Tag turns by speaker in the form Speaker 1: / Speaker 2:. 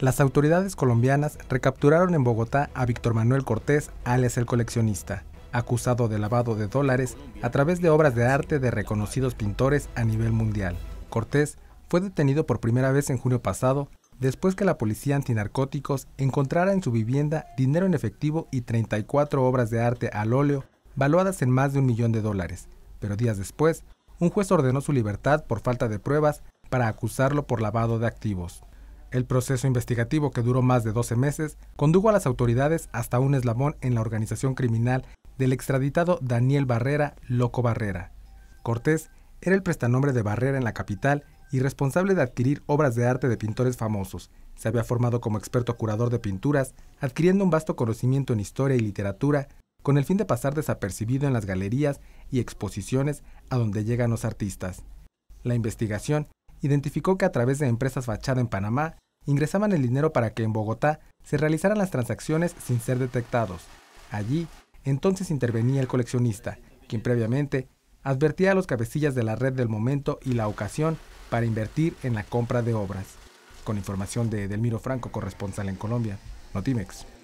Speaker 1: Las autoridades colombianas recapturaron en Bogotá a Víctor Manuel Cortés, alias el coleccionista, acusado de lavado de dólares a través de obras de arte de reconocidos pintores a nivel mundial. Cortés fue detenido por primera vez en junio pasado después que la policía antinarcóticos encontrara en su vivienda dinero en efectivo y 34 obras de arte al óleo valuadas en más de un millón de dólares. Pero días después, un juez ordenó su libertad por falta de pruebas para acusarlo por lavado de activos. El proceso investigativo, que duró más de 12 meses, condujo a las autoridades hasta un eslabón en la organización criminal del extraditado Daniel Barrera Loco Barrera. Cortés era el prestanombre de Barrera en la capital y responsable de adquirir obras de arte de pintores famosos. Se había formado como experto curador de pinturas, adquiriendo un vasto conocimiento en historia y literatura, con el fin de pasar desapercibido en las galerías y exposiciones a donde llegan los artistas. La investigación identificó que a través de empresas fachada en Panamá ingresaban el dinero para que en Bogotá se realizaran las transacciones sin ser detectados. Allí, entonces intervenía el coleccionista, quien previamente advertía a los cabecillas de la red del momento y la ocasión para invertir en la compra de obras. Con información de Delmiro Franco, corresponsal en Colombia, Notimex.